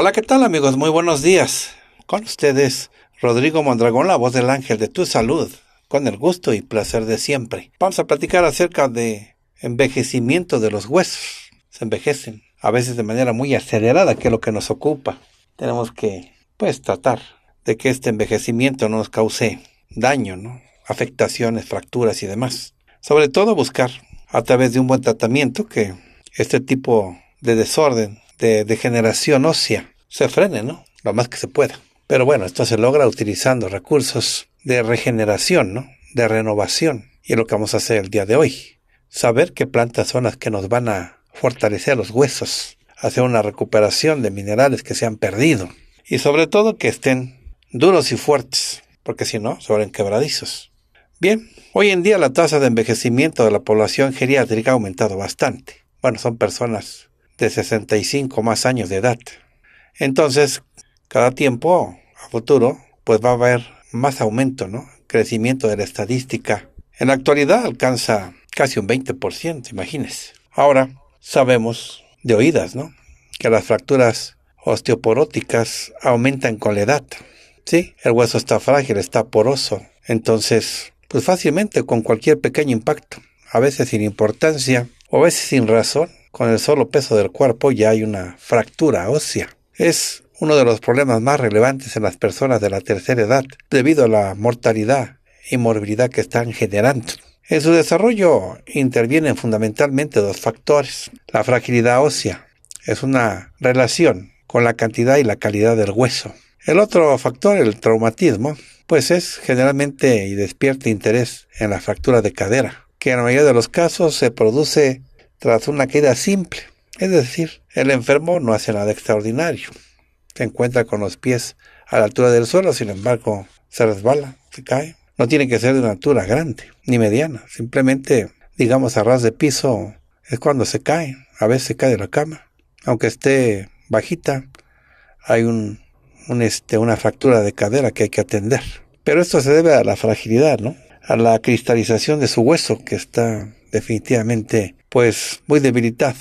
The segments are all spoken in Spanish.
Hola, ¿qué tal amigos? Muy buenos días. Con ustedes, Rodrigo Mondragón, la voz del ángel de tu salud, con el gusto y placer de siempre. Vamos a platicar acerca de envejecimiento de los huesos. Se envejecen, a veces de manera muy acelerada, que es lo que nos ocupa. Tenemos que, pues, tratar de que este envejecimiento no nos cause daño, ¿no? afectaciones, fracturas y demás. Sobre todo buscar, a través de un buen tratamiento, que este tipo de desorden este, de degeneración ósea se frene, ¿no? Lo más que se pueda. Pero bueno, esto se logra utilizando recursos de regeneración, ¿no? De renovación. Y es lo que vamos a hacer el día de hoy. Saber qué plantas son las que nos van a fortalecer los huesos, hacer una recuperación de minerales que se han perdido. Y sobre todo que estén duros y fuertes, porque si no, se quebradizos. Bien, hoy en día la tasa de envejecimiento de la población geriátrica ha aumentado bastante. Bueno, son personas de 65 más años de edad. Entonces, cada tiempo a futuro, pues va a haber más aumento, ¿no? Crecimiento de la estadística. En la actualidad alcanza casi un 20%, imagínense. Ahora sabemos de oídas, ¿no? Que las fracturas osteoporóticas aumentan con la edad. Sí, el hueso está frágil, está poroso. Entonces, pues fácilmente con cualquier pequeño impacto, a veces sin importancia o a veces sin razón, con el solo peso del cuerpo ya hay una fractura ósea. Es uno de los problemas más relevantes en las personas de la tercera edad, debido a la mortalidad y morbilidad que están generando. En su desarrollo intervienen fundamentalmente dos factores. La fragilidad ósea es una relación con la cantidad y la calidad del hueso. El otro factor, el traumatismo, pues es generalmente y despierta interés en la fractura de cadera, que en la mayoría de los casos se produce tras una caída simple, es decir, el enfermo no hace nada extraordinario. Se encuentra con los pies a la altura del suelo, sin embargo, se resbala, se cae. No tiene que ser de una altura grande ni mediana, simplemente, digamos, a ras de piso es cuando se cae. A veces se cae de la cama, aunque esté bajita, hay un, este, una fractura de cadera que hay que atender. Pero esto se debe a la fragilidad, ¿no? A la cristalización de su hueso que está definitivamente pues muy debilitado,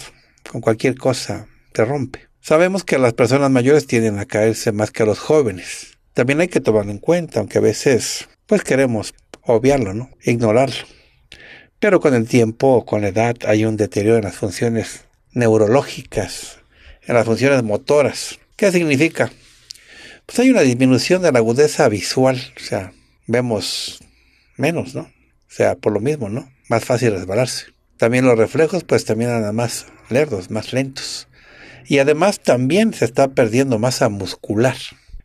con cualquier cosa te rompe. Sabemos que las personas mayores tienden a caerse más que los jóvenes. También hay que tomarlo en cuenta, aunque a veces pues queremos obviarlo, ¿no? Ignorarlo. Pero con el tiempo con la edad hay un deterioro en las funciones neurológicas, en las funciones motoras. ¿Qué significa? Pues hay una disminución de la agudeza visual, o sea, vemos menos, ¿no? O sea, por lo mismo, ¿no? Más fácil resbalarse. También los reflejos pues también andan más lerdos, más lentos. Y además también se está perdiendo masa muscular.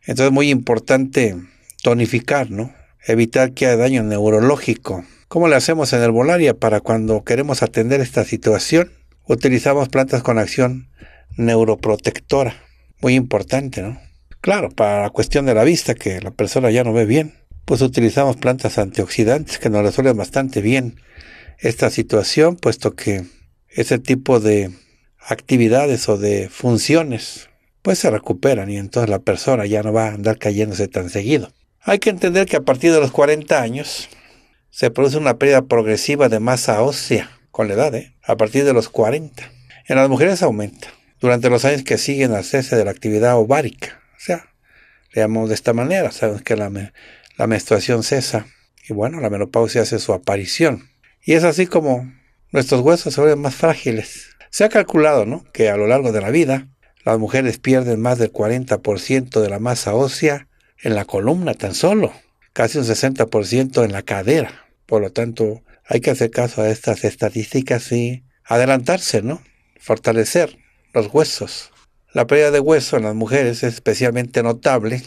Entonces es muy importante tonificar, ¿no? Evitar que haya daño neurológico. ¿Cómo le hacemos en el herbolaria para cuando queremos atender esta situación? Utilizamos plantas con acción neuroprotectora. Muy importante, ¿no? Claro, para la cuestión de la vista, que la persona ya no ve bien, pues utilizamos plantas antioxidantes que nos resuelven bastante bien esta situación, puesto que ese tipo de actividades o de funciones pues se recuperan y entonces la persona ya no va a andar cayéndose tan seguido. Hay que entender que a partir de los 40 años se produce una pérdida progresiva de masa ósea con la edad, ¿eh? a partir de los 40. En las mujeres aumenta durante los años que siguen al cese de la actividad ovárica. O sea, le llamamos de esta manera, sabemos que la, la menstruación cesa y bueno, la menopausia hace su aparición. Y es así como nuestros huesos se vuelven más frágiles. Se ha calculado ¿no? que a lo largo de la vida las mujeres pierden más del 40% de la masa ósea en la columna tan solo, casi un 60% en la cadera. Por lo tanto, hay que hacer caso a estas estadísticas y adelantarse, ¿no? Fortalecer los huesos. La pérdida de hueso en las mujeres es especialmente notable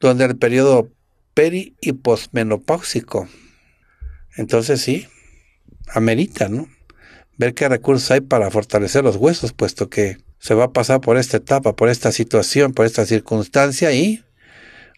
durante el periodo peri y posmenopáusico. Entonces sí, amerita, ¿no? Ver qué recursos hay para fortalecer los huesos, puesto que se va a pasar por esta etapa, por esta situación, por esta circunstancia y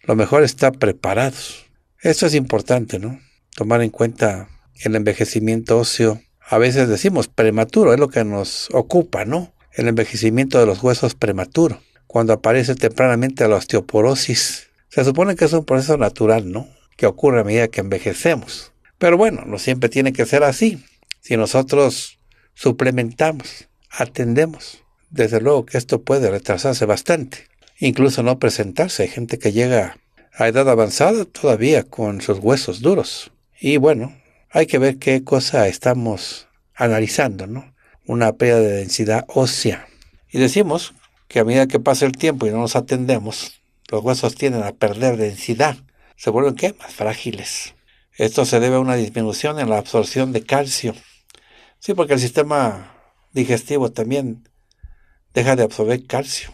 lo mejor está preparados. Esto es importante, ¿no? Tomar en cuenta el envejecimiento óseo. A veces decimos prematuro, es lo que nos ocupa, ¿no? El envejecimiento de los huesos prematuro, cuando aparece tempranamente la osteoporosis. Se supone que es un proceso natural, ¿no? Que ocurre a medida que envejecemos. Pero bueno, no siempre tiene que ser así. Si nosotros suplementamos, atendemos, desde luego que esto puede retrasarse bastante. Incluso no presentarse. Hay gente que llega a edad avanzada todavía con sus huesos duros. Y bueno, hay que ver qué cosa estamos analizando, ¿no? Una pérdida de densidad ósea. Y decimos que a medida que pasa el tiempo y no nos atendemos, los huesos tienden a perder densidad. Se vuelven qué? Más frágiles. Esto se debe a una disminución en la absorción de calcio. Sí, porque el sistema digestivo también deja de absorber calcio.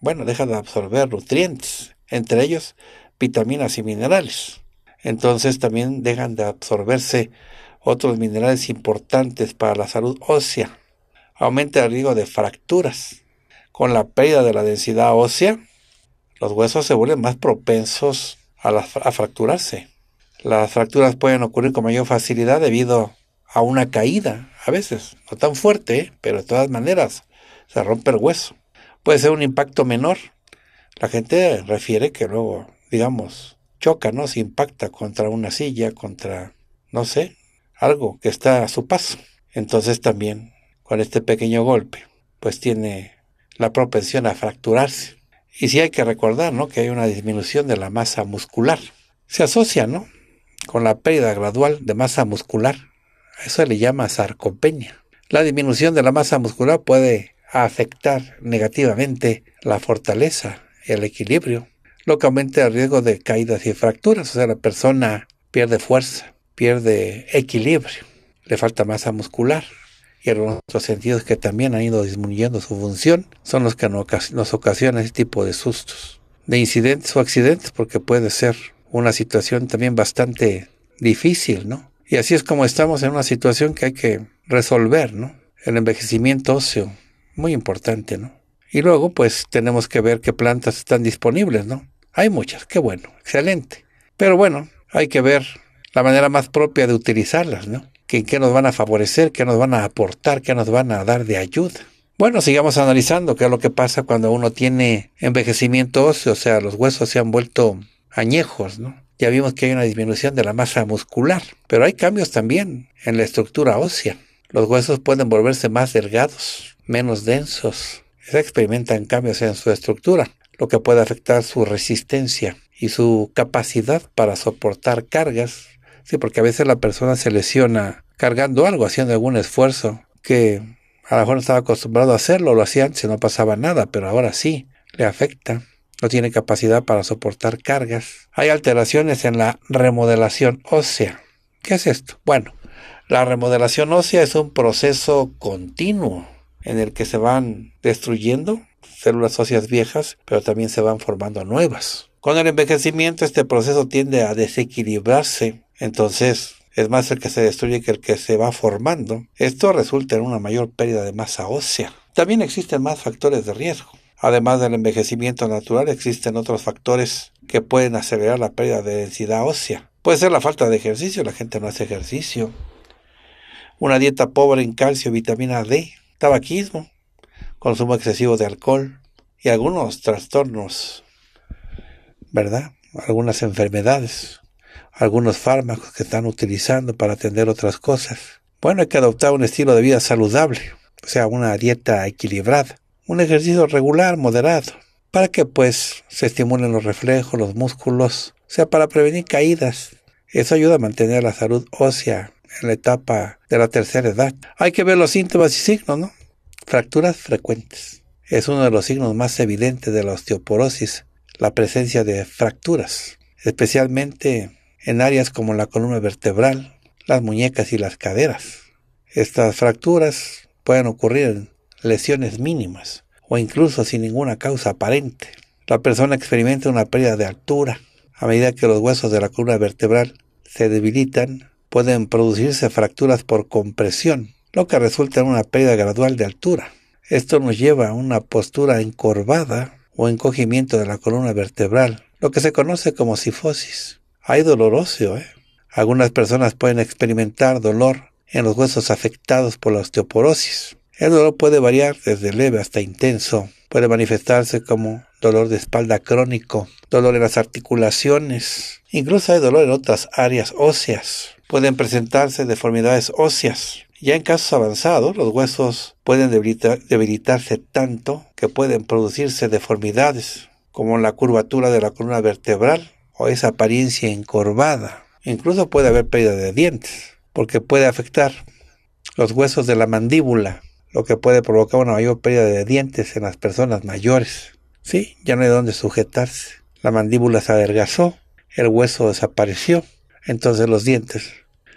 Bueno, deja de absorber nutrientes, entre ellos vitaminas y minerales. Entonces también dejan de absorberse otros minerales importantes para la salud ósea. Aumenta el riesgo de fracturas. Con la pérdida de la densidad ósea, los huesos se vuelven más propensos a, fracturarse. Las fracturas pueden ocurrir con mayor facilidad debido a una caída, a veces, no tan fuerte, pero de todas maneras, se rompe el hueso. Puede ser un impacto menor. La gente refiere que luego, digamos, choca, ¿no? Se impacta contra una silla, contra, no sé, algo que está a su paso. Entonces también, con este pequeño golpe, pues tiene la propensión a fracturarse. Y sí hay que recordar, ¿no? Que hay una disminución de la masa muscular. Se asocia, ¿no? con la pérdida gradual de masa muscular. Eso le llama sarcopenia. La disminución de la masa muscular puede afectar negativamente la fortaleza el equilibrio, lo que aumenta el riesgo de caídas y fracturas. O sea, la persona pierde fuerza, pierde equilibrio, le falta masa muscular. Y en otros sentidos que también han ido disminuyendo su función son los que nos ocasionan ese tipo de sustos, de incidentes o accidentes, porque puede ser una situación también bastante difícil, ¿no? Y así es como estamos en una situación que hay que resolver, ¿no? El envejecimiento óseo, muy importante, ¿no? Y luego, pues tenemos que ver qué plantas están disponibles, ¿no? Hay muchas, qué bueno, excelente. Pero bueno, hay que ver la manera más propia de utilizarlas, ¿no? ¿Qué, qué nos van a favorecer, qué nos van a aportar, qué nos van a dar de ayuda. Bueno, sigamos analizando qué es lo que pasa cuando uno tiene envejecimiento óseo, o sea, los huesos se han vuelto añejos, Ya vimos que hay una disminución de la masa muscular, pero hay cambios también en la estructura ósea. Los huesos pueden volverse más delgados, menos densos. Se experimentan cambios en su estructura, lo que puede afectar su resistencia y su capacidad para soportar cargas. Sí, porque a veces la persona se lesiona cargando algo, haciendo algún esfuerzo que a lo mejor no estaba acostumbrado a hacerlo, lo hacía antes y no pasaba nada, pero ahora sí, le afecta no tiene capacidad para soportar cargas. Hay alteraciones en la remodelación ósea. ¿Qué es esto? Bueno, la remodelación ósea es un proceso continuo en el que se van destruyendo células óseas viejas, pero también se van formando nuevas. Con el envejecimiento este proceso tiende a desequilibrarse, entonces es más el que se destruye que el que se va formando. Esto resulta en una mayor pérdida de masa ósea. También existen más factores de riesgo. Además del envejecimiento natural, existen otros factores que pueden acelerar la pérdida de densidad ósea. Puede ser la falta de ejercicio, la gente no hace ejercicio. Una dieta pobre en calcio, vitamina D, tabaquismo, consumo excesivo de alcohol y algunos trastornos, ¿verdad? Algunas enfermedades, algunos fármacos que están utilizando para atender otras cosas. Bueno, hay que adoptar un estilo de vida saludable, o sea, una dieta equilibrada un ejercicio regular, moderado, para que pues se estimulen los reflejos, los músculos, o sea, para prevenir caídas. Eso ayuda a mantener la salud ósea en la etapa de la tercera edad. Hay que ver los síntomas y signos, ¿no? Fracturas frecuentes. Es uno de los signos más evidentes de la osteoporosis, la presencia de fracturas, especialmente en áreas como la columna vertebral, las muñecas y las caderas. Estas fracturas pueden ocurrir en lesiones mínimas o incluso sin ninguna causa aparente. La persona experimenta una pérdida de altura. A medida que los huesos de la columna vertebral se debilitan, pueden producirse fracturas por compresión, lo que resulta en una pérdida gradual de altura. Esto nos lleva a una postura encorvada o encogimiento de la columna vertebral, lo que se conoce como sifosis. Hay dolor óseo, ¿eh? Algunas personas pueden experimentar dolor en los huesos afectados por la osteoporosis. El dolor puede variar desde leve hasta intenso. Puede manifestarse como dolor de espalda crónico, dolor en las articulaciones, incluso hay dolor en otras áreas óseas. Pueden presentarse deformidades óseas. Ya en casos avanzados, los huesos pueden debilitarse tanto que pueden producirse deformidades, como la curvatura de la columna vertebral o esa apariencia encorvada. Incluso puede haber pérdida de dientes, porque puede afectar los huesos de la mandíbula, lo que puede provocar una mayor pérdida de dientes en las personas mayores. Sí, ya no hay dónde sujetarse. La mandíbula se adelgazó, el hueso desapareció, entonces los dientes,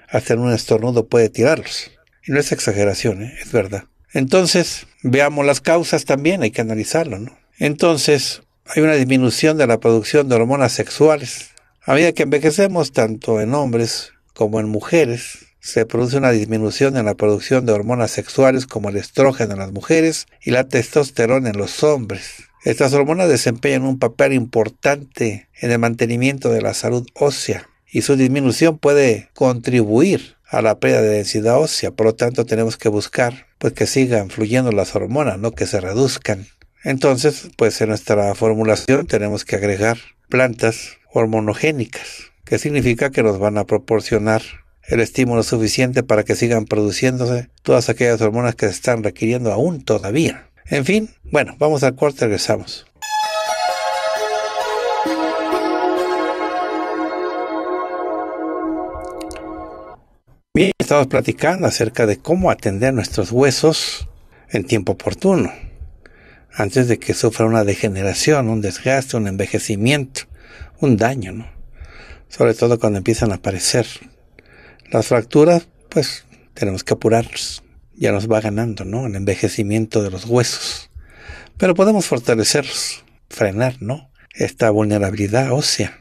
hasta en un estornudo puede tirarlos. Y no es exageración, ¿eh? es verdad. Entonces, veamos las causas también, hay que analizarlo, ¿no? Entonces, hay una disminución de la producción de hormonas sexuales. A medida que envejecemos, tanto en hombres como en mujeres, se produce una disminución en la producción de hormonas sexuales como el estrógeno en las mujeres y la testosterona en los hombres. Estas hormonas desempeñan un papel importante en el mantenimiento de la salud ósea y su disminución puede contribuir a la pérdida de densidad ósea. Por lo tanto, tenemos que buscar pues, que sigan fluyendo las hormonas, no que se reduzcan. Entonces, pues en nuestra formulación tenemos que agregar plantas hormonogénicas, que significa que nos van a proporcionar el estímulo suficiente para que sigan produciéndose todas aquellas hormonas que se están requiriendo aún todavía. En fin, bueno, vamos al corte, regresamos. Bien, estamos platicando acerca de cómo atender nuestros huesos en tiempo oportuno, antes de que sufra una degeneración, un desgaste, un envejecimiento, un daño, ¿no? Sobre todo cuando empiezan a aparecer las fracturas, pues tenemos que apurarnos. Ya nos va ganando, ¿no? El envejecimiento de los huesos. Pero podemos fortalecerlos, frenar, ¿no? Esta vulnerabilidad ósea,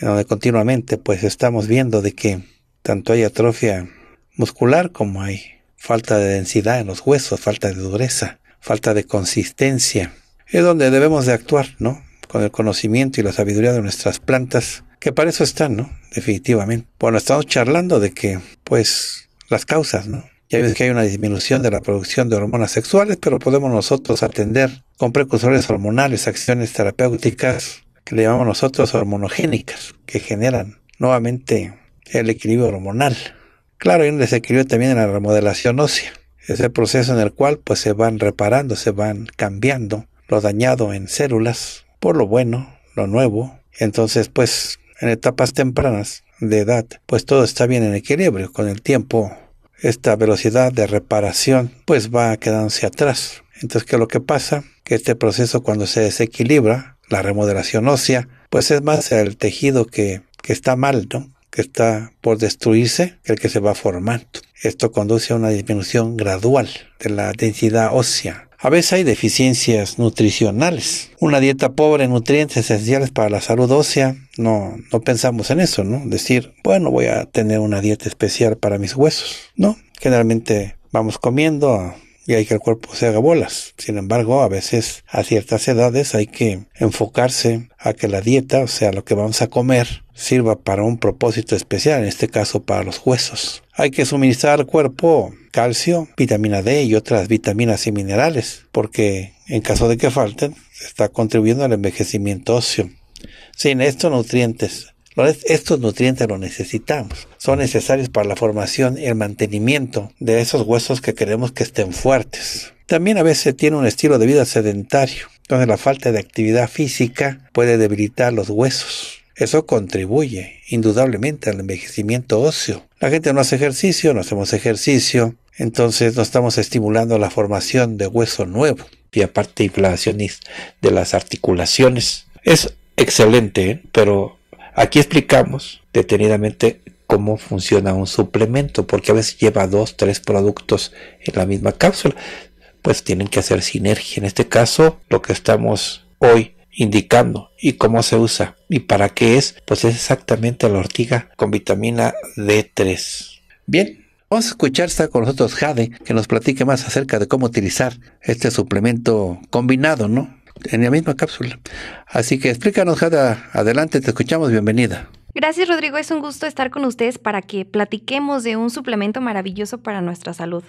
en donde continuamente, pues estamos viendo de que tanto hay atrofia muscular como hay falta de densidad en los huesos, falta de dureza, falta de consistencia. Es donde debemos de actuar, ¿no? Con el conocimiento y la sabiduría de nuestras plantas, que para eso están, ¿no? Definitivamente. Bueno, estamos charlando de que, pues, las causas, ¿no? Ya ves que hay una disminución de la producción de hormonas sexuales, pero podemos nosotros atender con precursores hormonales, acciones terapéuticas que le llamamos nosotros hormonogénicas, que generan nuevamente el equilibrio hormonal. Claro, hay un desequilibrio también en la remodelación ósea. Es el proceso en el cual pues se van reparando, se van cambiando lo dañado en células por lo bueno, lo nuevo. Entonces pues en etapas tempranas de edad, pues todo está bien en equilibrio. Con el tiempo, esta velocidad de reparación pues va quedándose atrás. Entonces, ¿qué lo que pasa? Que este proceso cuando se desequilibra, la remodelación ósea, pues es más el tejido que, está mal, que está por destruirse que el que se va formando. Esto conduce a una disminución gradual de la densidad ósea a veces hay deficiencias nutricionales. Una dieta pobre en nutrientes esenciales para la salud ósea, no, no pensamos en eso, ¿no? Decir, bueno, voy a tener una dieta especial para mis huesos, ¿no? Generalmente vamos comiendo y hay que el cuerpo se haga bolas. Sin embargo, a veces a ciertas edades hay que enfocarse a que la dieta, o sea, lo que vamos a comer, sirva para un propósito especial, en este caso para los huesos. Hay que suministrar al cuerpo calcio, vitamina D y otras vitaminas y minerales, porque en caso de que falten, está contribuyendo al envejecimiento óseo. Sin estos nutrientes, estos nutrientes los necesitamos. Son necesarios para la formación y el mantenimiento de esos huesos que queremos que estén fuertes. También a veces tiene un estilo de vida sedentario, donde la falta de actividad física puede debilitar los huesos. Eso contribuye indudablemente al envejecimiento óseo. La gente no hace ejercicio, no hacemos ejercicio, entonces no estamos estimulando la formación de hueso nuevo y aparte inflamaciones de las articulaciones. Es excelente, ¿eh? pero Aquí explicamos detenidamente cómo funciona un suplemento, porque a veces lleva dos, tres productos en la misma cápsula, pues tienen que hacer sinergia. En este caso, lo que estamos hoy indicando y cómo se usa y para qué es, pues es exactamente la ortiga con vitamina D3. Bien, vamos a escuchar, está con nosotros Jade, que nos platique más acerca de cómo utilizar este suplemento combinado, ¿no? en la misma cápsula. Así que explícanos, Jada, adelante, te escuchamos, bienvenida. Gracias Rodrigo, es un gusto estar con ustedes para que platiquemos de un suplemento maravilloso para nuestra salud.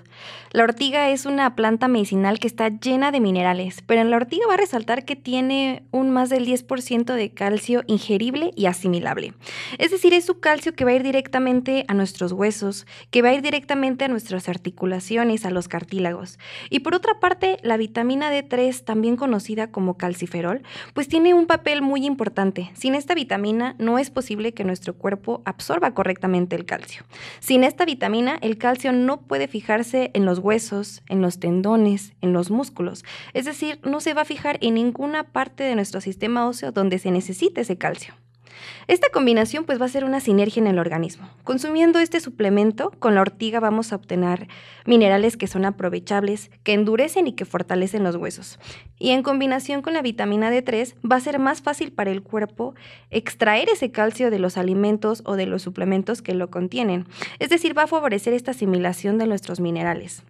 La ortiga es una planta medicinal que está llena de minerales, pero en la ortiga va a resaltar que tiene un más del 10% de calcio ingerible y asimilable. Es decir, es su calcio que va a ir directamente a nuestros huesos, que va a ir directamente a nuestras articulaciones, a los cartílagos. Y por otra parte, la vitamina D3, también conocida como calciferol, pues tiene un papel muy importante. Sin esta vitamina no es posible que nuestro cuerpo absorba correctamente el calcio. Sin esta vitamina, el calcio no puede fijarse en los huesos, en los tendones, en los músculos. Es decir, no se va a fijar en ninguna parte de nuestro sistema óseo donde se necesite ese calcio. Esta combinación pues va a ser una sinergia en el organismo. Consumiendo este suplemento con la ortiga vamos a obtener minerales que son aprovechables, que endurecen y que fortalecen los huesos. Y en combinación con la vitamina D3 va a ser más fácil para el cuerpo extraer ese calcio de los alimentos o de los suplementos que lo contienen. Es decir, va a favorecer esta asimilación de nuestros minerales.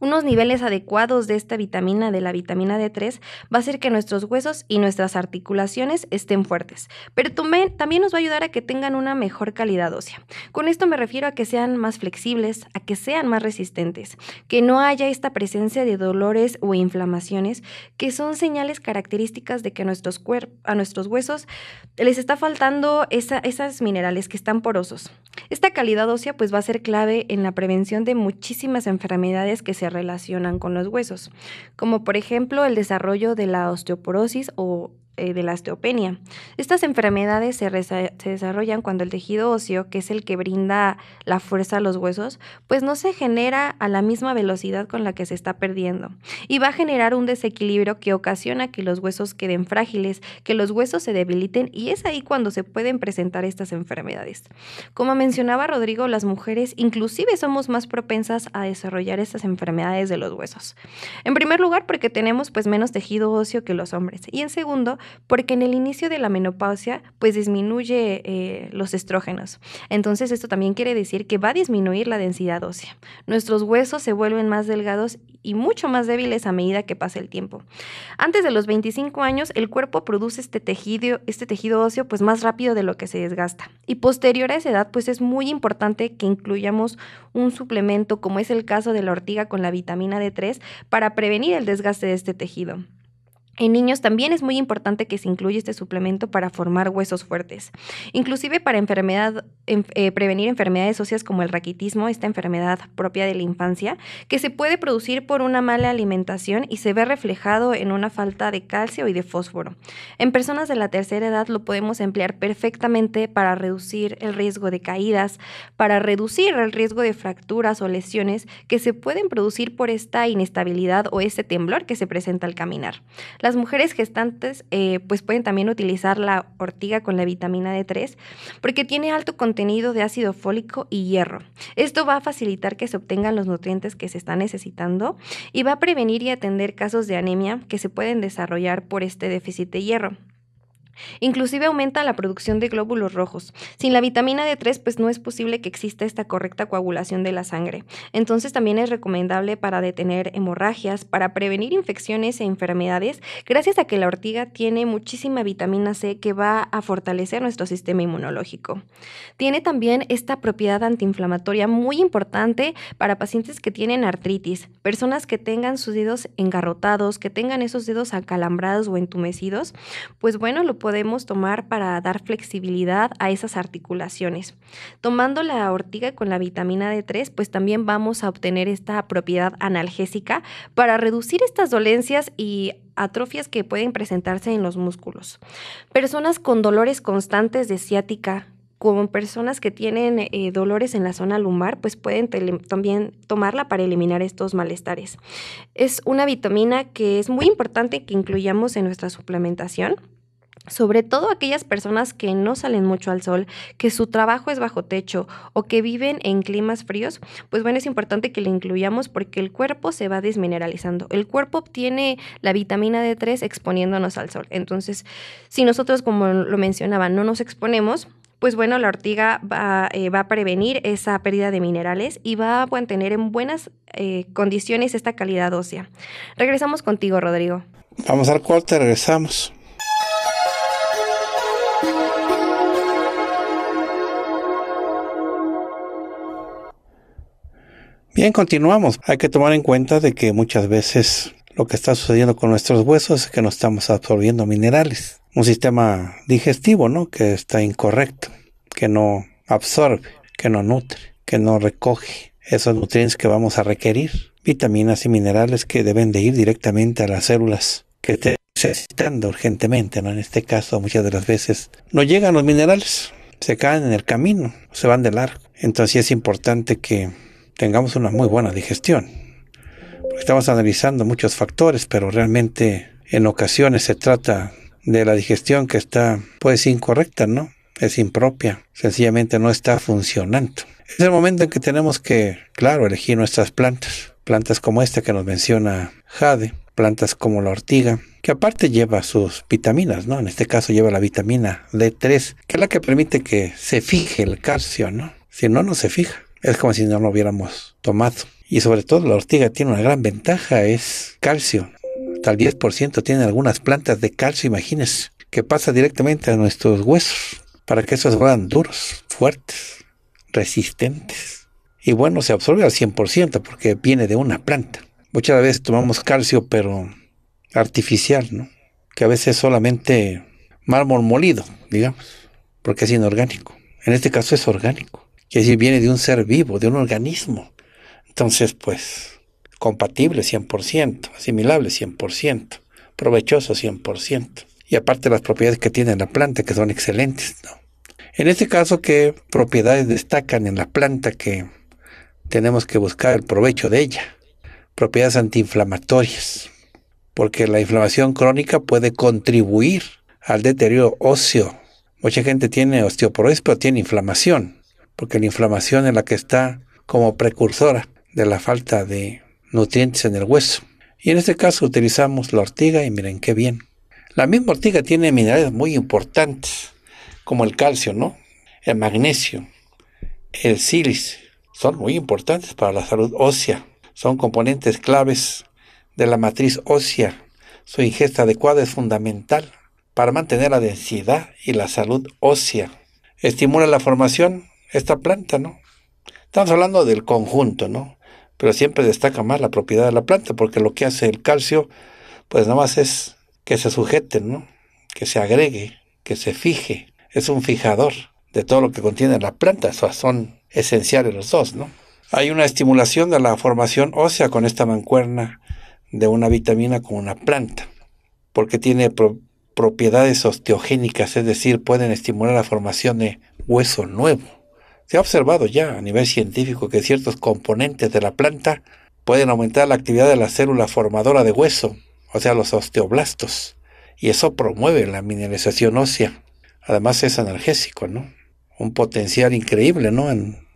Unos niveles adecuados de esta vitamina, de la vitamina D3, va a hacer que nuestros huesos y nuestras articulaciones estén fuertes, pero también nos va a ayudar a que tengan una mejor calidad ósea. Con esto me refiero a que sean más flexibles, a que sean más resistentes, que no haya esta presencia de dolores o inflamaciones, que son señales características de que nuestros a nuestros huesos les está faltando esa, esas minerales que están porosos. Esta calidad ósea pues va a ser clave en la prevención de muchísimas enfermedades que se relacionan con los huesos, como por ejemplo el desarrollo de la osteoporosis o eh, de la osteopenia. Estas enfermedades se, se, desarrollan cuando el tejido óseo, que es el que brinda la fuerza a los huesos, pues no se genera a la misma velocidad con la que se está perdiendo y va a generar un desequilibrio que ocasiona que los huesos queden frágiles, que los huesos se debiliten y es ahí cuando se pueden presentar estas enfermedades. Como mencionaba Rodrigo, las mujeres inclusive somos más propensas a desarrollar estas enfermedades de los huesos. En primer lugar, porque tenemos pues menos tejido óseo que los hombres y en segundo, porque en el inicio de la menopausia pues disminuye eh, los estrógenos. Entonces esto también quiere decir que va a disminuir la densidad ósea. Nuestros huesos se vuelven más delgados y mucho más débiles a medida que pasa el tiempo. Antes de los 25 años el cuerpo produce este tejido, este tejido óseo pues más rápido de lo que se desgasta. Y posterior a esa edad pues es muy importante que incluyamos un suplemento como es el caso de la ortiga con la vitamina D3 para prevenir el desgaste de este tejido. En niños también es muy importante que se incluya este suplemento para formar huesos fuertes. Inclusive para eh, prevenir enfermedades óseas como el raquitismo, esta enfermedad propia de la infancia, que se puede producir por una mala alimentación y se ve reflejado en una falta de calcio y de fósforo. En personas de la tercera edad lo podemos emplear perfectamente para reducir el riesgo de caídas, para reducir el riesgo de fracturas o lesiones que se pueden producir por esta inestabilidad o este temblor que se presenta al caminar. Las mujeres gestantes eh, pues pueden también utilizar la ortiga con la vitamina D3 porque tiene alto contenido de ácido fólico y hierro. Esto va a facilitar que se obtengan los nutrientes que se están necesitando y va a prevenir y atender casos de anemia que se pueden desarrollar por este déficit de hierro. Inclusive aumenta la producción de glóbulos rojos. Sin la vitamina D3, pues no es posible que exista esta correcta coagulación de la sangre. Entonces también es recomendable para detener hemorragias, para prevenir infecciones e enfermedades, gracias a que la ortiga tiene muchísima vitamina C que va a fortalecer nuestro sistema inmunológico. Tiene también esta propiedad antiinflamatoria muy importante para pacientes que tienen artritis, personas que tengan sus dedos engarrotados, que tengan esos dedos acalambrados o entumecidos, pues bueno, lo podemos tomar para dar flexibilidad a esas articulaciones. Tomando la ortiga con la vitamina D3, pues también vamos a obtener esta propiedad analgésica para reducir estas dolencias y atrofias que pueden presentarse en los músculos. Personas con dolores constantes de ciática, como personas que tienen eh, dolores en la zona lumbar, pues pueden también tomarla para eliminar estos malestares. Es una vitamina que es muy importante que incluyamos en nuestra suplementación sobre todo aquellas personas que no salen mucho al sol, que su trabajo es bajo techo o que viven en climas fríos, pues bueno, es importante que le incluyamos porque el cuerpo se va desmineralizando. El cuerpo obtiene la vitamina D3 exponiéndonos al sol. Entonces, si nosotros, como lo mencionaba, no nos exponemos, pues bueno, la ortiga va, eh, va, a prevenir esa pérdida de minerales y va a mantener en buenas eh, condiciones esta calidad ósea. Regresamos contigo, Rodrigo. Vamos al cuarto, regresamos. Bien, continuamos. Hay que tomar en cuenta de que muchas veces lo que está sucediendo con nuestros huesos es que no estamos absorbiendo minerales. Un sistema digestivo, ¿no? Que está incorrecto, que no absorbe, que no nutre, que no recoge esos nutrientes que vamos a requerir, vitaminas y minerales que deben de ir directamente a las células que estén necesitando urgentemente, ¿no? En este caso, muchas de las veces no llegan los minerales, se caen en el camino, se van de largo. Entonces es importante que tengamos una muy buena digestión. estamos analizando muchos factores, pero realmente en ocasiones se trata de la digestión que está pues incorrecta, ¿no? Es impropia, sencillamente no está funcionando. Es el momento en que tenemos que, claro, elegir nuestras plantas, plantas como esta que nos menciona Jade, plantas como la ortiga, que aparte lleva sus vitaminas, ¿no? En este caso lleva la vitamina D3, que es la que permite que se fije el calcio, ¿no? Si no, no se fija. Es como si no lo hubiéramos tomado. Y sobre todo la ortiga tiene una gran ventaja, es calcio. Hasta el 10% tiene algunas plantas de calcio, imagínense, que pasa directamente a nuestros huesos para que esos sean duros, fuertes, resistentes. Y bueno, se absorbe al 100% porque viene de una planta. Muchas veces tomamos calcio, pero artificial, ¿no? Que a veces es solamente mármol molido, digamos, porque es inorgánico. En este caso es orgánico que decir, viene de un ser vivo, de un organismo. Entonces, pues, compatible 100%, asimilable 100%, provechoso 100%. Y aparte las propiedades que tiene la planta, que son excelentes, En este caso, ¿qué propiedades destacan en la planta que tenemos que buscar el provecho de ella? Propiedades antiinflamatorias, porque la inflamación crónica puede contribuir al deterioro óseo. Mucha gente tiene osteoporosis, pero tiene inflamación porque la inflamación es la que está como precursora de la falta de nutrientes en el hueso. Y en este caso utilizamos la ortiga y miren qué bien. La misma ortiga tiene minerales muy importantes, como el calcio, ¿no? El magnesio, el silicio. son muy importantes para la salud ósea. Son componentes claves de la matriz ósea. Su ingesta adecuada es fundamental para mantener la densidad y la salud ósea. Estimula la formación esta planta, ¿no? Estamos hablando del conjunto, ¿no? Pero siempre destaca más la propiedad de la planta, porque lo que hace el calcio, pues nada más es que se sujete, ¿no? Que se agregue, que se fije. Es un fijador de todo lo que contiene la planta. O son esenciales los dos, ¿no? Hay una estimulación de la formación ósea con esta mancuerna de una vitamina con una planta, porque tiene propiedades osteogénicas, es decir, pueden estimular la formación de hueso nuevo. Se ha observado ya a nivel científico que ciertos componentes de la planta pueden aumentar la actividad de la célula formadora de hueso, o sea, los osteoblastos, y eso promueve la mineralización ósea. Además es analgésico, ¿no? Un potencial increíble, ¿no? En,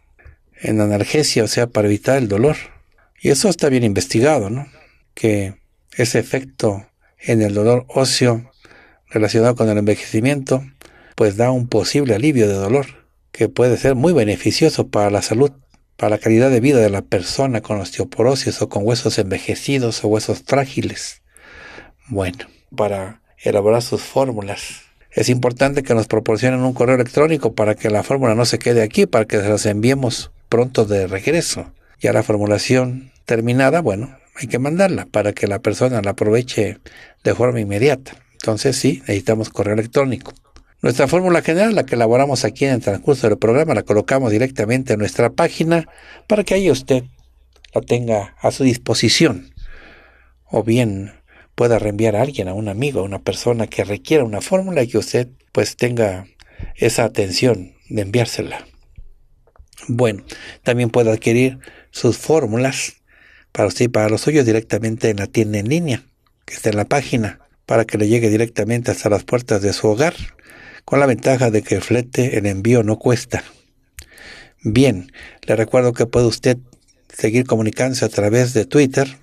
analgesia, o sea, para evitar el dolor. Y eso está bien investigado, ¿no? Que ese efecto en el dolor óseo relacionado con el envejecimiento, pues da un posible alivio de dolor que puede ser muy beneficioso para la salud, para la calidad de vida de la persona con osteoporosis o con huesos envejecidos o huesos frágiles. Bueno, para elaborar sus fórmulas. Es importante que nos proporcionen un correo electrónico para que la fórmula no se quede aquí, para que se las enviemos pronto de regreso. Ya la formulación terminada, bueno, hay que mandarla para que la persona la aproveche de forma inmediata. Entonces sí, necesitamos correo electrónico. Nuestra fórmula general, la que elaboramos aquí en el transcurso del programa, la colocamos directamente en nuestra página para que ahí usted la tenga a su disposición. O bien pueda reenviar a alguien, a un amigo, a una persona que requiera una fórmula y que usted pues tenga esa atención de enviársela. Bueno, también puede adquirir sus fórmulas para usted y para los suyos directamente en la tienda en línea, que está en la página, para que le llegue directamente hasta las puertas de su hogar con la ventaja de que flete, el envío no cuesta. Bien, le recuerdo que puede usted seguir comunicándose a través de Twitter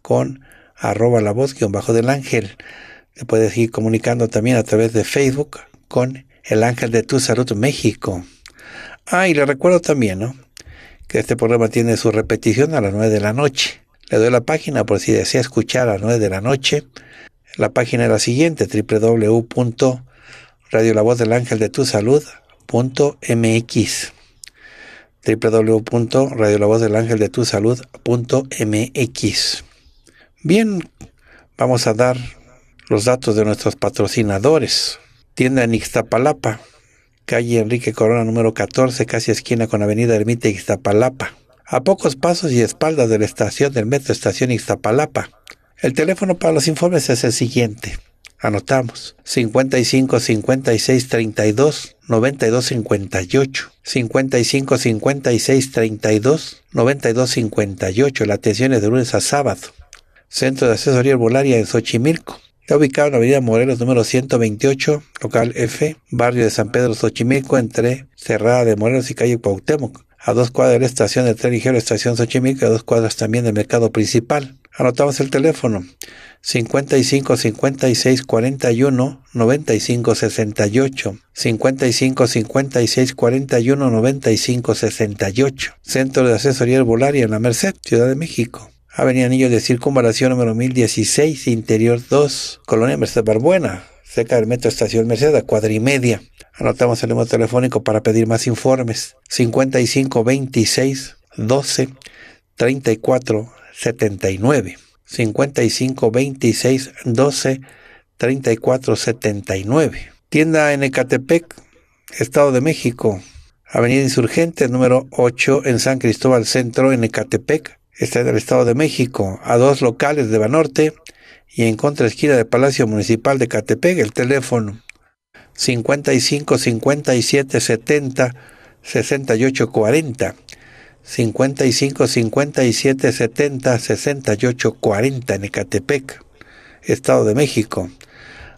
con arroba la voz guión bajo del ángel. Le puede seguir comunicando también a través de Facebook con el ángel de tu salud México. Ah, y le recuerdo también, ¿no? Que este programa tiene su repetición a las 9 de la noche. Le doy la página por si desea escuchar a las 9 de la noche. La página es la siguiente, www Radio La Voz del Ángel de Tu Salud punto Bien, vamos a dar los datos de nuestros patrocinadores. Tienda en Ixtapalapa, calle Enrique Corona número 14, casi esquina con avenida Ermita Ixtapalapa. A pocos pasos y espaldas de la estación del metro Estación Ixtapalapa. El teléfono para los informes es el siguiente, Anotamos 55 56 32 92 58 55 56 32 92 58. La atención es de lunes a sábado. Centro de Asesoría Herbolaria en Xochimilco. Está ubicado en la avenida Morelos número 128, local F, barrio de San Pedro Xochimilco, entre Cerrada de Morelos y calle Cuauhtémoc a dos cuadras de la estación de tren ligero, estación Xochimilco, a dos cuadras también del mercado principal. Anotamos el teléfono 55 56 41 95 68 55 56 41 95 68 Centro de Asesoría Herbolaria en la Merced, Ciudad de México. Avenida Anillo de Circunvalación número 1016, Interior 2, Colonia Merced Barbuena, cerca del metro Estación Merced, a cuadra y media. Anotamos el número telefónico para pedir más informes. 55 26 12 34 79. 55 26 12 34 79. Tienda en Ecatepec, Estado de México. Avenida Insurgente, número 8, en San Cristóbal Centro, en Ecatepec. Está en el Estado de México, a dos locales de Banorte y en contraesquina del Palacio Municipal de Ecatepec. El teléfono 55 57 70 68 40. 55 57 70 68 40 en Ecatepec, Estado de México.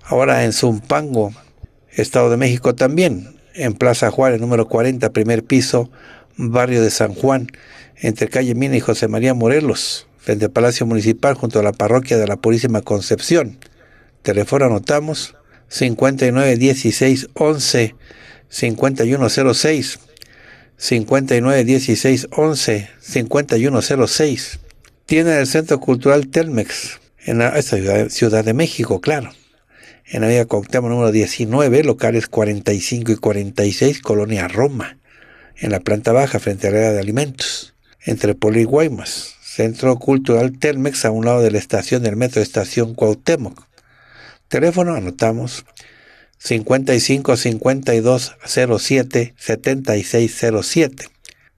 Ahora en Zumpango, Estado de México también, en Plaza Juárez número 40, primer piso, barrio de San Juan, entre calle Mina y José María Morelos, frente al Palacio Municipal junto a la parroquia de la Purísima Concepción. Teléfono anotamos 59 16 11 5106 59 16 11 51 tiene el Centro Cultural Telmex en la ciudad, de México, claro. En la vía Coctemo número 19, locales 45 y 46, Colonia Roma, en la planta baja frente a la área de alimentos, entre Poli y Guaymas. Centro Cultural Telmex a un lado de la estación del metro Estación Cuauhtémoc. Teléfono anotamos 55 5207 7607.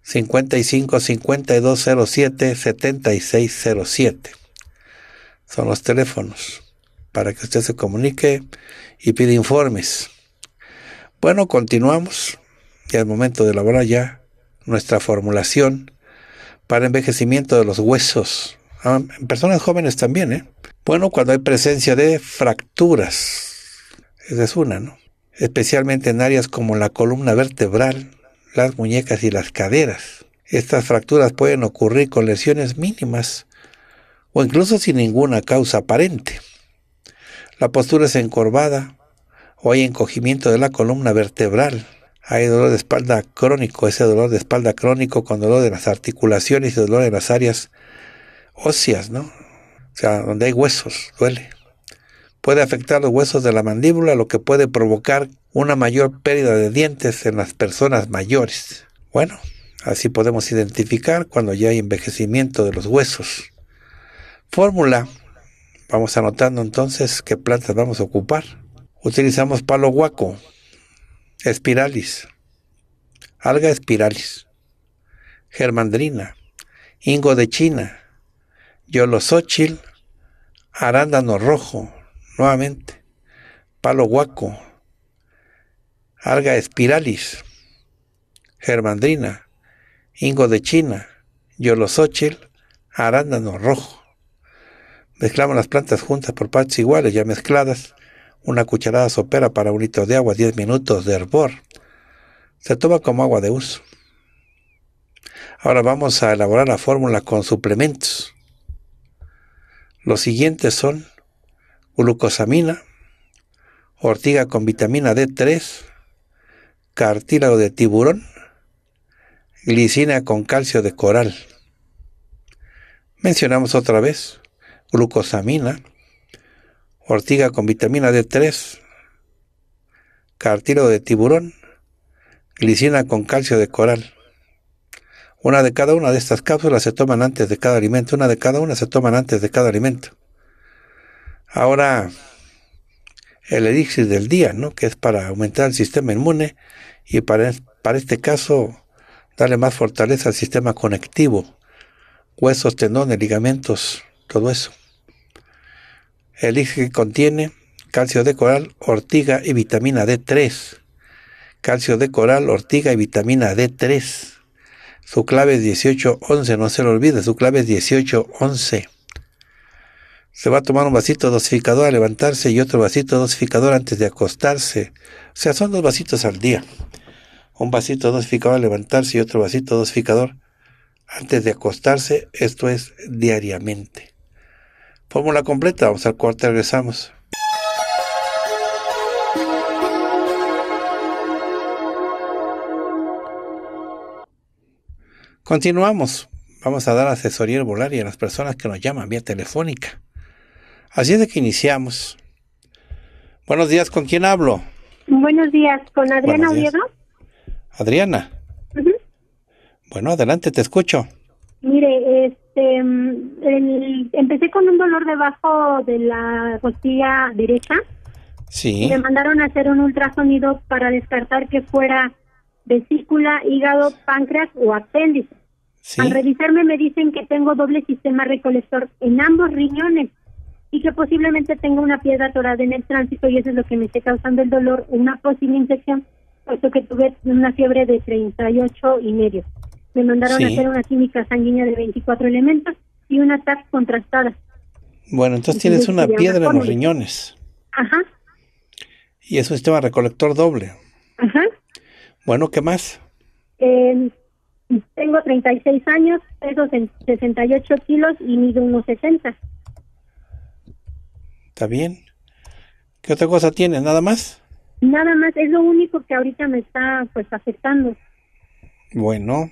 55 5207 7607. Son los teléfonos para que usted se comunique y pida informes. Bueno, continuamos y al momento de elaborar ya nuestra formulación para envejecimiento de los huesos Ah, en personas jóvenes también, ¿eh? Bueno, cuando hay presencia de fracturas, esa es una, ¿no? Especialmente en áreas como la columna vertebral, las muñecas y las caderas. Estas fracturas pueden ocurrir con lesiones mínimas o incluso sin ninguna causa aparente. La postura es encorvada o hay encogimiento de la columna vertebral. Hay dolor de espalda crónico, ese dolor de espalda crónico con dolor de las articulaciones y dolor en las áreas óseas, ¿no? O sea, donde hay huesos, duele. Puede afectar los huesos de la mandíbula, lo que puede provocar una mayor pérdida de dientes en las personas mayores. Bueno, así podemos identificar cuando ya hay envejecimiento de los huesos. Fórmula. Vamos anotando entonces qué plantas vamos a ocupar. Utilizamos palo guaco, espiralis, alga espiralis, germandrina, ingo de China, Yolosóchil, arándano rojo, nuevamente, palo guaco, alga espiralis, germandrina, ingo de China, yolosóchil, arándano rojo. Mezclamos las plantas juntas por partes iguales, ya mezcladas. Una cucharada sopera para un litro de agua, 10 minutos de hervor. Se toma como agua de uso. Ahora vamos a elaborar la fórmula con suplementos. Los siguientes son glucosamina, ortiga con vitamina D3, cartílago de tiburón, glicina con calcio de coral. Mencionamos otra vez glucosamina, ortiga con vitamina D3, cartílago de tiburón, glicina con calcio de coral. Una de cada una de estas cápsulas se toman antes de cada alimento, una de cada una se toman antes de cada alimento. Ahora, el elixir del día, ¿no? que es para aumentar el sistema inmune y para, este caso darle más fortaleza al sistema conectivo, huesos, tendones, ligamentos, todo eso. El elixir contiene calcio de coral, ortiga y vitamina D3. Calcio de coral, ortiga y vitamina D3. Su clave es 1811, no se lo olvide, su clave es 1811. Se va a tomar un vasito dosificador a levantarse y otro vasito dosificador antes de acostarse. O sea, son dos vasitos al día. Un vasito dosificador a levantarse y otro vasito dosificador antes de acostarse. Esto es diariamente. Fórmula completa, vamos al cuarto regresamos. Continuamos. Vamos a dar asesoría volar y a las personas que nos llaman vía telefónica. Así es de que iniciamos. Buenos días, ¿con quién hablo? Buenos días, con Adriana Oviedo. Adriana. Bueno, adelante, te escucho. Mire, este, mm, empecé con un dolor debajo de la costilla derecha. Sí. Me mandaron a hacer un ultrasonido para descartar que fuera vesícula, hígado, páncreas o apéndice. Al revisarme me dicen que tengo doble sistema recolector en ambos riñones y que posiblemente tengo una piedra atorada en el tránsito y eso es lo que me está causando el dolor, una posible infección, puesto que tuve una fiebre de 38 y medio. Me mandaron a hacer una química sanguínea de 24 elementos y una TAP contrastada. Bueno, entonces tienes una piedra en los riñones. Ajá. Y es un sistema recolector doble. Ajá. Bueno, ¿qué más? Em, tengo 36 años, peso 68 kilos y mido unos 60. Está bien. ¿Qué otra cosa tienes? ¿Nada más? Nada más, es lo único que ahorita me está pues afectando. Bueno,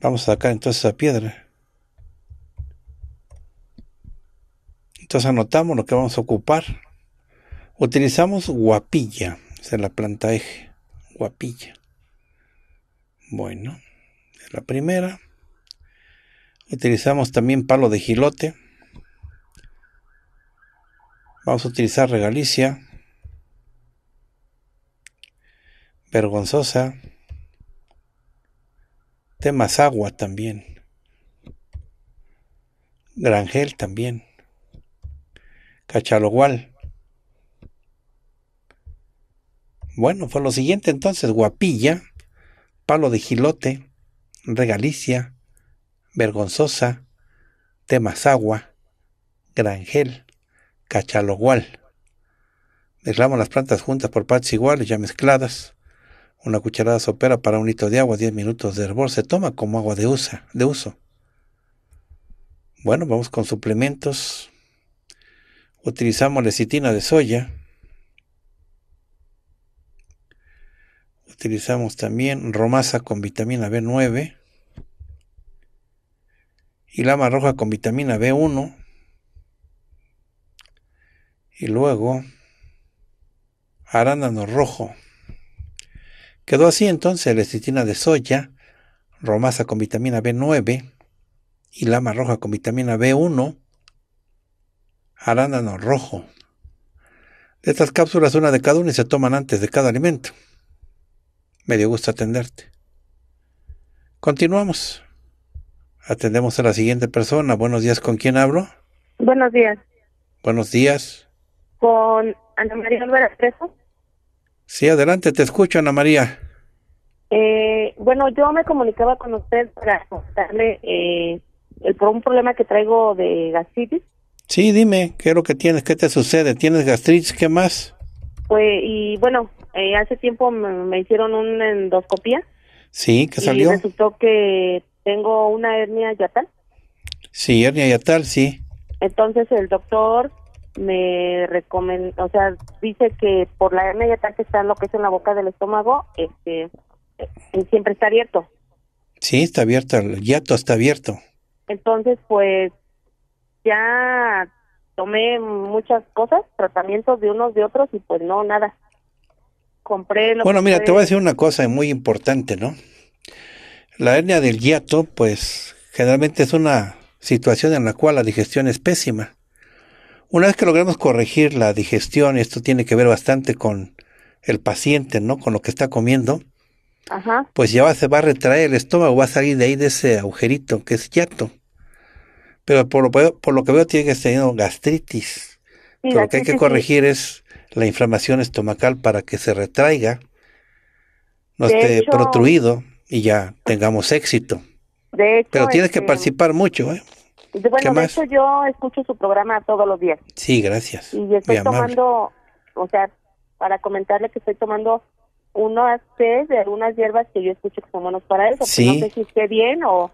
vamos a sacar entonces esa piedra. Entonces anotamos lo que vamos a ocupar. Utilizamos guapilla, esa es la planta eje guapilla. Bueno, es la primera. Utilizamos también palo de gilote. Vamos a utilizar regalicia. Vergonzosa. Temas agua también. Grangel también. Cachalogual. Bueno, fue lo siguiente entonces, Guapilla, Palo de Gilote, Regalicia, Vergonzosa, Temazagua, Grangel, Cachalogual. Mezclamos las plantas juntas por partes iguales, ya mezcladas. Una cucharada sopera para un litro de agua, 10 minutos de hervor. Se toma como agua de, de uso. Bueno, vamos con suplementos. Utilizamos lecitina de soya, Utilizamos también romasa con vitamina B9 y lama roja con vitamina B1. Y luego arándano rojo. Quedó así entonces lecitina de soya, romasa con vitamina B9 y lama roja con vitamina B1, arándano rojo. De estas cápsulas, una de cada una y se toman antes de cada alimento. Me dio gusto atenderte. Continuamos. Atendemos a la siguiente persona. Buenos días, ¿con quién hablo? Buenos días. Buenos días. Con Ana María Álvarez Sí, adelante, te escucho, Ana María. Eh, bueno, yo me comunicaba con usted para contarle eh, el, por un problema que traigo de gastritis. Sí, dime, ¿qué es lo que tienes? ¿Qué te sucede? ¿Tienes gastritis? ¿Qué más? Pues, y bueno, eh, hace tiempo me, hicieron una endoscopía. Sí, ¿qué salió? Y resultó que tengo una hernia yatal. Sí, hernia yatal, sí. Entonces el doctor me recomendó, o sea, dice que por la hernia yatal que está lo que es en la boca del estómago, este, eh, siempre está abierto. Sí, está abierto, el yato está abierto. Entonces, pues, ya tomé muchas cosas, tratamientos de unos de otros y pues no, nada compré. bueno, mira, te voy a decir una cosa muy importante, ¿no? La hernia del hiato, pues generalmente es una situación en la cual la digestión es pésima. Una vez que logramos corregir la digestión, y esto tiene que ver bastante con el paciente, ¿no? Con lo que está comiendo. Ajá. Pues ya se va a retraer el estómago, va a salir de ahí de ese agujerito que es hiato. Pero por lo, que veo tiene que estar teniendo gastritis. lo que hay que corregir es la inflamación estomacal para que se retraiga, no esté protruido y ya tengamos éxito. Pero tienes que este, participar mucho, ¿eh? Bueno, de yo escucho su programa todos los días. Sí, gracias. Y estoy tomando, o sea, para comentarle que estoy tomando unos té de algunas hierbas que yo escucho que son buenos para eso. Sí. No sé si esté bien o...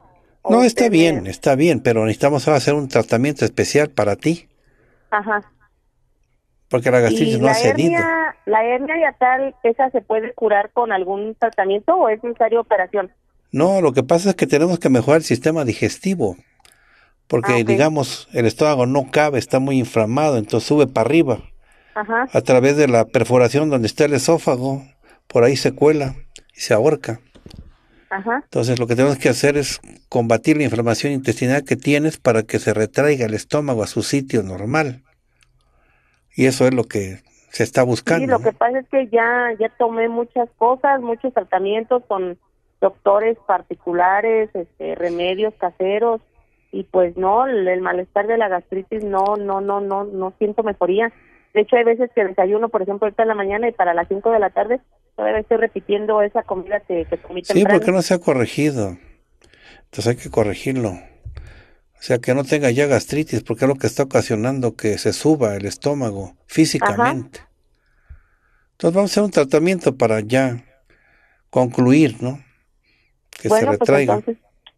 no, está bien, bien, está bien, pero necesitamos hacer un tratamiento especial para ti. Ajá. Porque la gastritis no ha cedido. Hernia, ¿La hernia yatal, esa se puede curar con algún tratamiento o es necesario operación? No, lo que pasa es que tenemos que mejorar el sistema digestivo. Porque, ah, digamos, el estómago no cabe, está muy inflamado, entonces sube para arriba. A través de la perforación donde está el esófago, por ahí se cuela y se ahorca. Entonces lo que tenemos que hacer es combatir la inflamación intestinal que tienes para que se retraiga el estómago a su sitio normal. Y eso es lo que se está buscando. Sí, lo que ¿eh? pasa es que ya, ya tomé muchas cosas, muchos tratamientos con doctores particulares, este, remedios caseros, y pues no, el, malestar de la gastritis no, no, no, no, no siento mejoría. De hecho, hay veces que desayuno, por ejemplo, ahorita en la mañana y para las 5 de la tarde, todavía estoy repitiendo esa comida que, que Sí, porque no se ha corregido. Entonces hay que corregirlo o sea, que no tenga ya gastritis, porque es lo que está ocasionando que se suba el estómago físicamente. Entonces vamos a hacer un tratamiento para ya concluir, ¿no? Que se pues, retraiga.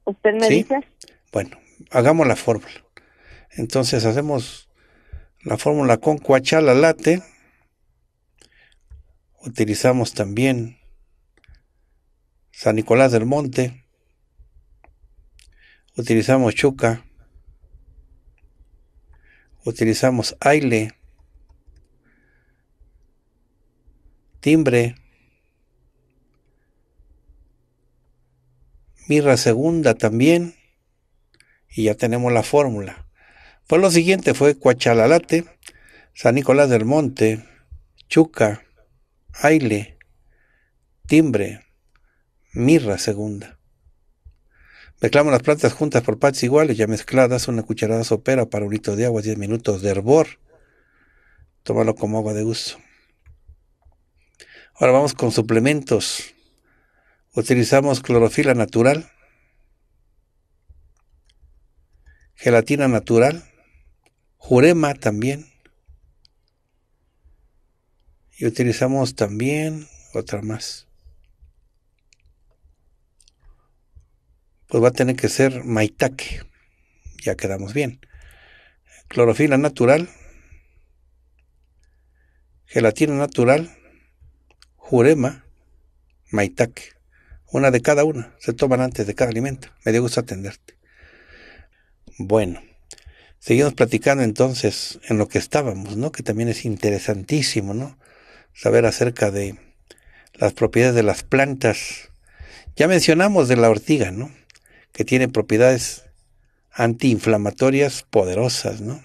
¿Usted me dice? Bueno, hagamos la fórmula. Entonces hacemos la fórmula con cuachala late. Utilizamos también San Nicolás del Monte. Utilizamos chuca utilizamos aile, timbre, mirra segunda también, y ya tenemos la fórmula. Pues lo siguiente fue Cuachalalate, San Nicolás del Monte, Chuca, aile, timbre, mirra segunda. Mezclamos las plantas juntas por partes iguales, ya mezcladas, una cucharada sopera para un litro de agua, 10 minutos de hervor. Tómalo como agua de uso. Ahora vamos con suplementos. Utilizamos clorofila natural, gelatina natural, jurema también. Y utilizamos también otra más. pues va a tener que ser maitaque. Ya quedamos bien. Clorofila natural, gelatina natural, jurema, maitaque. Una de cada una. Se toman antes de cada alimento. Me dio gusto atenderte. Bueno, seguimos platicando entonces en lo que estábamos, ¿no? Que también es interesantísimo, ¿no? Saber acerca de las propiedades de las plantas. Ya mencionamos de la ortiga, ¿no? que tiene propiedades antiinflamatorias poderosas, ¿no?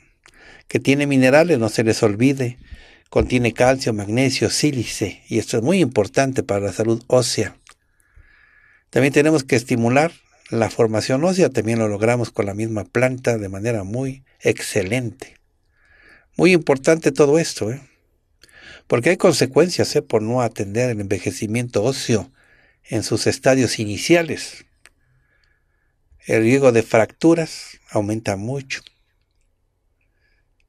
que tiene minerales, no se les olvide, contiene calcio, magnesio, sílice, y esto es muy importante para la salud ósea. También tenemos que estimular la formación ósea, también lo logramos con la misma planta de manera muy excelente. Muy importante todo esto, ¿eh? porque hay consecuencias ¿eh? por no atender el envejecimiento óseo en sus estadios iniciales el riesgo de fracturas aumenta mucho.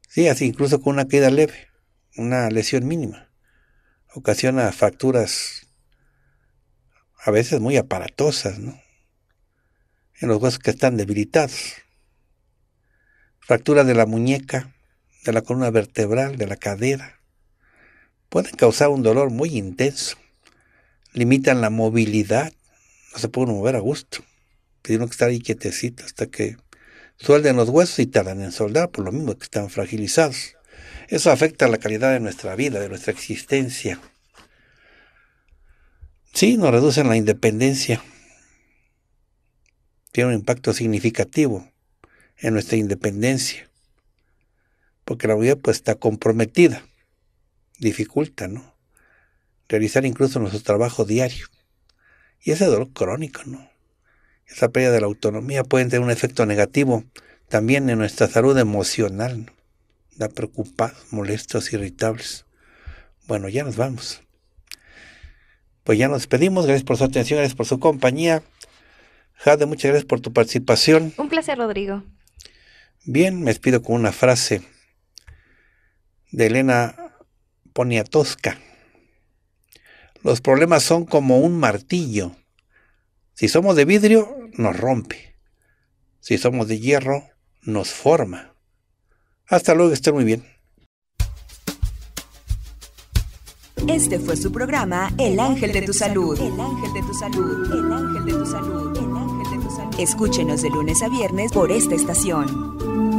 Sí, así incluso con una caída leve, una lesión mínima, ocasiona fracturas a veces muy aparatosas, ¿no? En los huesos que están debilitados. Fracturas de la muñeca, de la columna vertebral, de la cadera. Pueden causar un dolor muy intenso. Limitan la movilidad. No se puede mover a gusto. Tienen que estar ahí hasta que suelden los huesos y tardan en soldar, por lo mismo que están fragilizados. Eso afecta la calidad de nuestra vida, de nuestra existencia. Sí, nos reducen la independencia. Tiene un impacto significativo en nuestra independencia. Porque la vida pues está comprometida. Dificulta, ¿no? Realizar incluso nuestro trabajo diario. Y ese dolor crónico, ¿no? esa pérdida de la autonomía puede tener un efecto negativo también en nuestra salud emocional. Da preocupados, molestos, irritables. Bueno, ya nos vamos. Pues ya nos despedimos. Gracias por su atención, gracias por su compañía. Jade, muchas gracias por tu participación. Un placer, Rodrigo. Bien, me despido con una frase de Elena Poniatowska. Los problemas son como un martillo si somos de vidrio, nos rompe. Si somos de hierro, nos forma. Hasta luego, esté muy bien. Este fue su programa El Ángel de tu Salud. El Ángel de tu Salud. El Ángel de Salud. El Ángel de tu Salud. Escúchenos de lunes a viernes por esta estación.